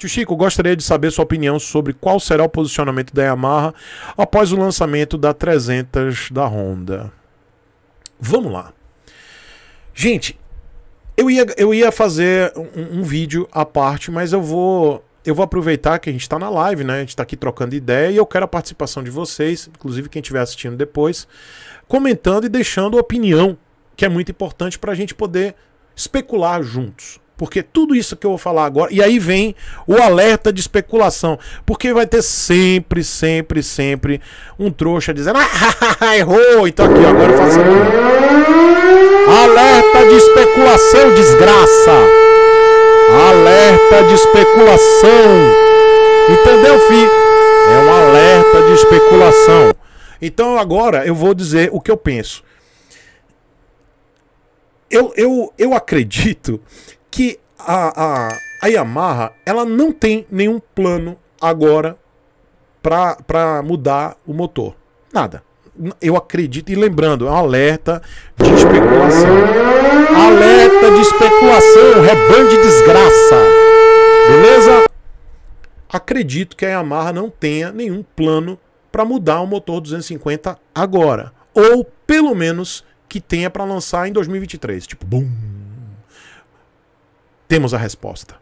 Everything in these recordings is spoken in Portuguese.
Tio Chico, gostaria de saber sua opinião sobre qual será o posicionamento da Yamaha após o lançamento da 300 da Honda. Vamos lá. Gente, eu ia, eu ia fazer um, um vídeo à parte, mas eu vou eu vou aproveitar que a gente está na live, né? A gente está aqui trocando ideia e eu quero a participação de vocês, inclusive quem estiver assistindo depois, comentando e deixando opinião, que é muito importante para a gente poder especular juntos. Porque tudo isso que eu vou falar agora. E aí vem o alerta de especulação. Porque vai ter sempre, sempre, sempre um trouxa dizendo: Ah, errou! Então aqui, agora faça. Alerta de especulação, desgraça! Alerta de especulação! Entendeu, fi? É um alerta de especulação. Então agora eu vou dizer o que eu penso. Eu, eu, eu acredito que a, a, a Yamaha ela não tem nenhum plano agora para mudar o motor. Nada. Eu acredito, e lembrando, é um alerta de especulação. Alerta de especulação, rebanho de desgraça. Beleza? Acredito que a Yamaha não tenha nenhum plano para mudar o motor 250 agora. Ou pelo menos que tenha para lançar em 2023. Tipo, bum, temos a resposta.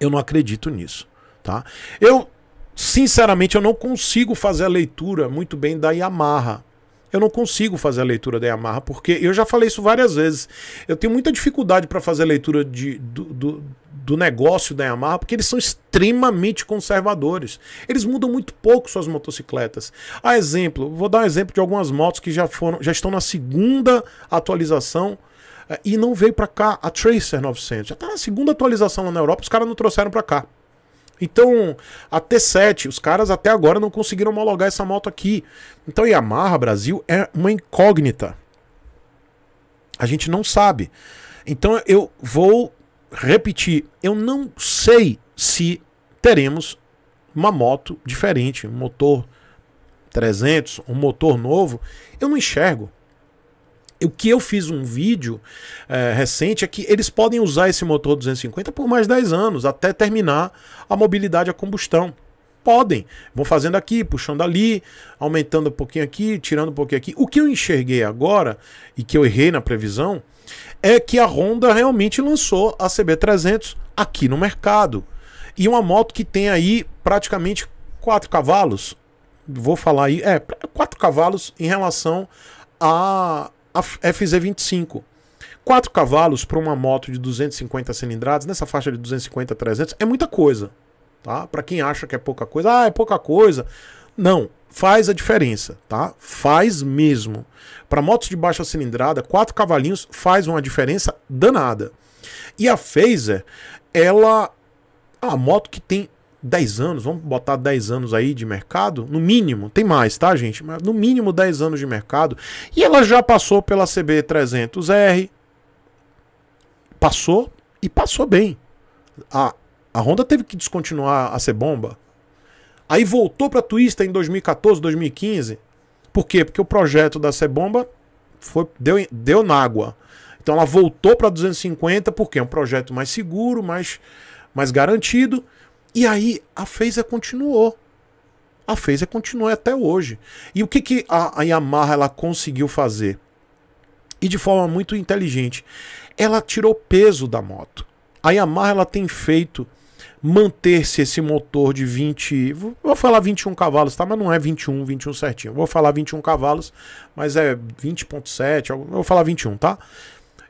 Eu não acredito nisso, tá? Eu, sinceramente, eu não consigo fazer a leitura muito bem da Yamaha. Eu não consigo fazer a leitura da Yamaha, porque eu já falei isso várias vezes. Eu tenho muita dificuldade para fazer a leitura de, do, do, do negócio da Yamaha, porque eles são extremamente conservadores. Eles mudam muito pouco suas motocicletas. A exemplo, vou dar um exemplo de algumas motos que já foram, já estão na segunda atualização é, e não veio para cá a Tracer 900. Já tá na segunda atualização lá na Europa, os caras não trouxeram para cá. Então, a T7, os caras até agora não conseguiram homologar essa moto aqui. Então, Yamaha Brasil é uma incógnita. A gente não sabe. Então, eu vou repetir, eu não sei se teremos uma moto diferente, um motor 300, um motor novo. Eu não enxergo o que eu fiz um vídeo é, recente é que eles podem usar esse motor 250 por mais 10 anos, até terminar a mobilidade a combustão. Podem, vão fazendo aqui, puxando ali, aumentando um pouquinho aqui, tirando um pouquinho aqui. O que eu enxerguei agora e que eu errei na previsão é que a Honda realmente lançou a CB300 aqui no mercado. E uma moto que tem aí praticamente 4 cavalos, vou falar aí, é, 4 cavalos em relação a FZ25. Quatro cavalos para uma moto de 250 cilindradas, nessa faixa de 250 a 300, é muita coisa. Tá? Para quem acha que é pouca coisa, ah, é pouca coisa. Não, faz a diferença, tá? Faz mesmo. Para motos de baixa cilindrada, quatro cavalinhos faz uma diferença danada. E a Phaser, ela a moto que tem 10 anos, vamos botar 10 anos aí de mercado, no mínimo, tem mais, tá, gente? Mas no mínimo 10 anos de mercado. E ela já passou pela CB300R, passou e passou bem. A, a Honda teve que descontinuar a C-Bomba. Aí voltou para a Twista em 2014, 2015. Por quê? Porque o projeto da Cebomba bomba foi, deu, deu na água. Então ela voltou para 250 porque é um projeto mais seguro, mais, mais garantido. E aí a Phaser continuou. A Phaser continuou até hoje. E o que, que a, a Yamaha ela conseguiu fazer? E de forma muito inteligente. Ela tirou peso da moto. A Yamaha ela tem feito manter-se esse motor de 20, vou falar 21 cavalos, tá? Mas não é 21, 21 certinho. Vou falar 21 cavalos, mas é 20.7, vou falar 21, tá?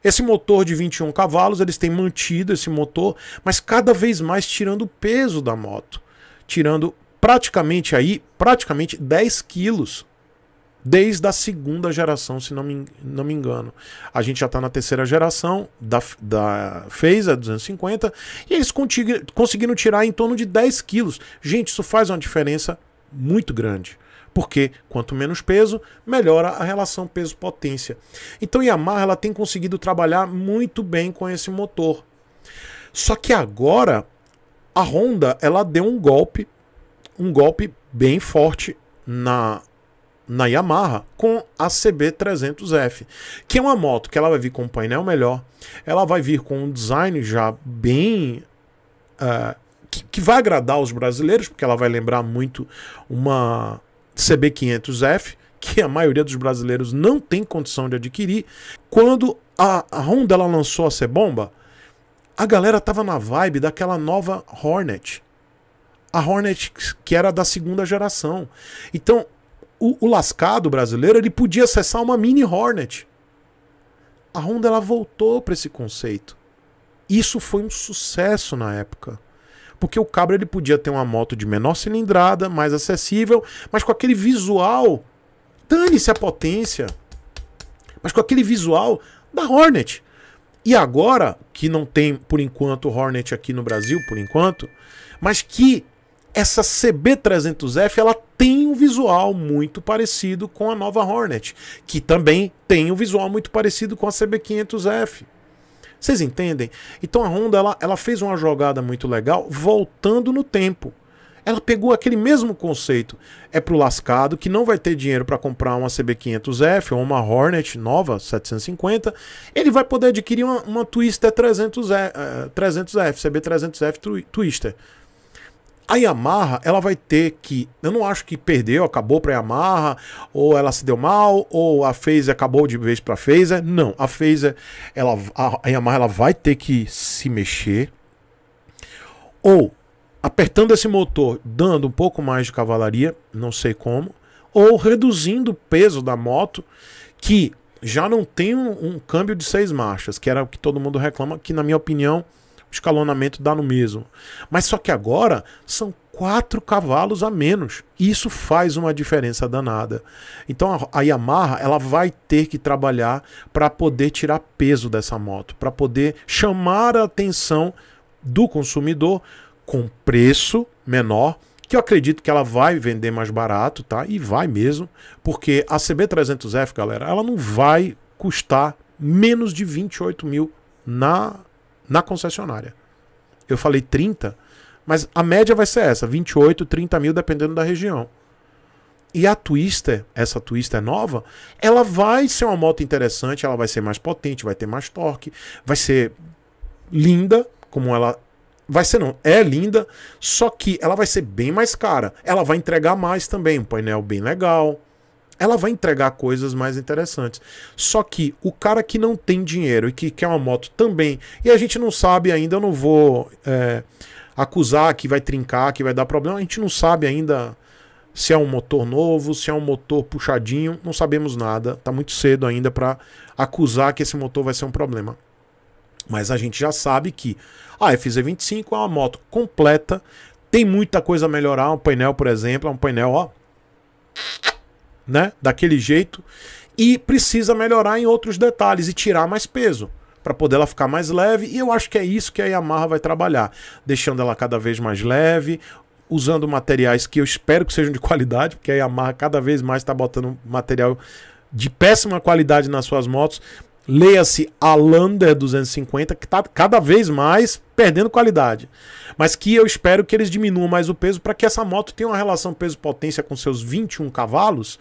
Esse motor de 21 cavalos, eles têm mantido esse motor, mas cada vez mais tirando o peso da moto, tirando praticamente aí, praticamente 10 quilos desde a segunda geração, se não me, não me engano. A gente já está na terceira geração da, da Phaser 250 e eles conseguiram tirar em torno de 10 quilos. Gente, isso faz uma diferença muito grande porque quanto menos peso, melhora a relação peso-potência. Então Yamaha ela tem conseguido trabalhar muito bem com esse motor. Só que agora a Honda ela deu um golpe, um golpe bem forte na na Yamaha com a CB300F, que é uma moto que ela vai vir com um painel melhor, ela vai vir com um design já bem uh, que, que, vai agradar os brasileiros, porque ela vai lembrar muito uma CB500F, que a maioria dos brasileiros não tem condição de adquirir. Quando a, Honda ela lançou a C-Bomba, a galera tava na vibe daquela nova Hornet. A Hornet que era da segunda geração. Então, o, o lascado brasileiro, ele podia acessar uma mini Hornet. A Honda ela voltou para esse conceito. Isso foi um sucesso na época porque o Cabra ele podia ter uma moto de menor cilindrada, mais acessível, mas com aquele visual, dane-se a potência, mas com aquele visual da Hornet. E agora, que não tem por enquanto Hornet aqui no Brasil, por enquanto, mas que essa CB300F ela tem um visual muito parecido com a nova Hornet, que também tem um visual muito parecido com a CB500F. Vocês entendem? Então a Honda ela, ela fez uma jogada muito legal voltando no tempo. Ela pegou aquele mesmo conceito. É pro lascado que não vai ter dinheiro para comprar uma CB500F ou uma Hornet nova 750. Ele vai poder adquirir uma, uma Twister 300F, 300F CB300F Twister. A Yamaha, ela vai ter que. Eu não acho que perdeu, acabou para a Yamaha, ou ela se deu mal, ou a Phaser acabou de vez para a Phaser. Não, a Phaser, ela, a Yamaha, ela vai ter que se mexer. Ou apertando esse motor, dando um pouco mais de cavalaria, não sei como, ou reduzindo o peso da moto, que já não tem um, um câmbio de seis marchas, que era o que todo mundo reclama, que na minha opinião escalonamento dá no mesmo. Mas só que agora são quatro cavalos a menos. Isso faz uma diferença danada. Então a Yamaha ela vai ter que trabalhar para poder tirar peso dessa moto, para poder chamar a atenção do consumidor com preço menor, que eu acredito que ela vai vender mais barato, tá? E vai mesmo, porque a CB300F, galera, ela não vai custar menos de 28 mil na na concessionária. Eu falei 30, mas a média vai ser essa: 28, 30 mil, dependendo da região. E a Twister, essa Twister nova, ela vai ser uma moto interessante, ela vai ser mais potente, vai ter mais torque, vai ser linda, como ela. Vai ser não, é linda, só que ela vai ser bem mais cara. Ela vai entregar mais também, um painel bem legal, ela vai entregar coisas mais interessantes. Só que o cara que não tem dinheiro e que quer uma moto também, e a gente não sabe ainda, eu não vou é, acusar que vai trincar, que vai dar problema, a gente não sabe ainda se é um motor novo, se é um motor puxadinho, não sabemos nada, tá muito cedo ainda para acusar que esse motor vai ser um problema. Mas a gente já sabe que a FZ25 é uma moto completa, tem muita coisa a melhorar, um painel, por exemplo, é um painel, ó, né? Daquele jeito. E precisa melhorar em outros detalhes e tirar mais peso para poder ela ficar mais leve. E eu acho que é isso que a Yamaha vai trabalhar, deixando ela cada vez mais leve, usando materiais que eu espero que sejam de qualidade, porque a Yamaha cada vez mais está botando material de péssima qualidade nas suas motos Leia-se a Lander 250, que está cada vez mais perdendo qualidade. Mas que eu espero que eles diminuam mais o peso para que essa moto tenha uma relação peso-potência com seus 21 cavalos.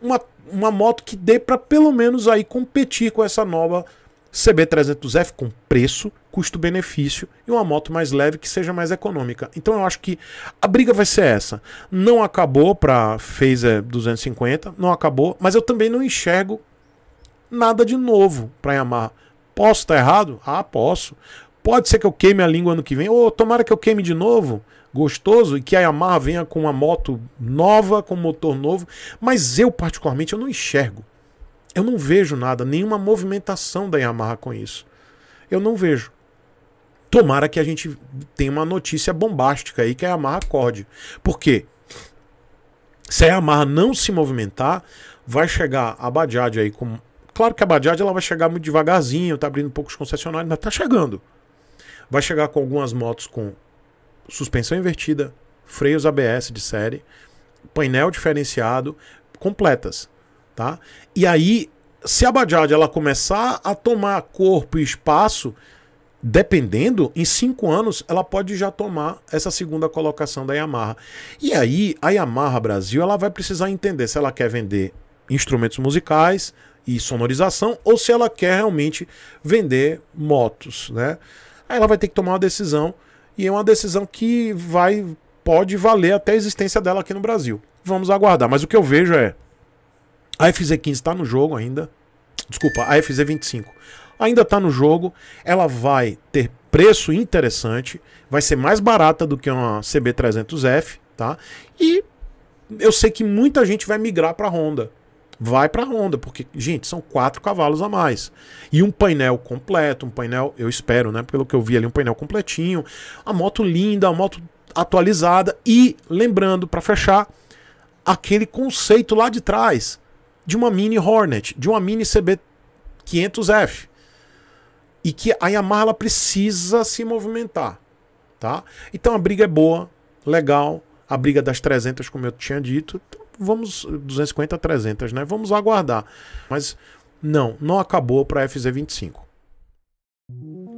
Uma, uma moto que dê para pelo menos aí competir com essa nova CB300F com preço, custo-benefício e uma moto mais leve que seja mais econômica. Então eu acho que a briga vai ser essa. Não acabou para Phaser 250, não acabou, mas eu também não enxergo nada de novo para Yamaha. Posso estar tá errado? Ah, posso. Pode ser que eu queime a língua ano que vem, ou tomara que eu queime de novo, gostoso, e que a Yamaha venha com uma moto nova, com um motor novo, mas eu particularmente eu não enxergo. Eu não vejo nada, nenhuma movimentação da Yamaha com isso. Eu não vejo. Tomara que a gente tenha uma notícia bombástica aí que a Yamaha acorde. Por quê? Se a Yamaha não se movimentar, vai chegar a Bajaj aí com Claro que a Bajaj ela vai chegar muito devagarzinho, tá abrindo poucos concessionários, mas tá chegando. Vai chegar com algumas motos com suspensão invertida, freios ABS de série, painel diferenciado, completas, tá? E aí, se a Bajaj ela começar a tomar corpo e espaço, dependendo, em cinco anos ela pode já tomar essa segunda colocação da Yamaha. E aí, a Yamaha Brasil ela vai precisar entender se ela quer vender instrumentos musicais, e sonorização ou se ela quer realmente vender motos, né? Aí ela vai ter que tomar uma decisão e é uma decisão que vai pode valer até a existência dela aqui no Brasil. Vamos aguardar, mas o que eu vejo é a FZ15 está no jogo ainda. Desculpa, a FZ25 ainda está no jogo. Ela vai ter preço interessante, vai ser mais barata do que uma CB300F, tá? E eu sei que muita gente vai migrar para Honda vai para a Honda, porque, gente, são quatro cavalos a mais. E um painel completo, um painel, eu espero, né? Pelo que eu vi ali, um painel completinho. A moto linda, a moto atualizada. E, lembrando, para fechar, aquele conceito lá de trás de uma Mini Hornet, de uma Mini CB500F. E que a Yamaha ela precisa se movimentar, tá? Então a briga é boa, legal, a briga das 300, como eu tinha dito, vamos 250 a 300, né? Vamos aguardar. Mas não, não acabou para a FZ25.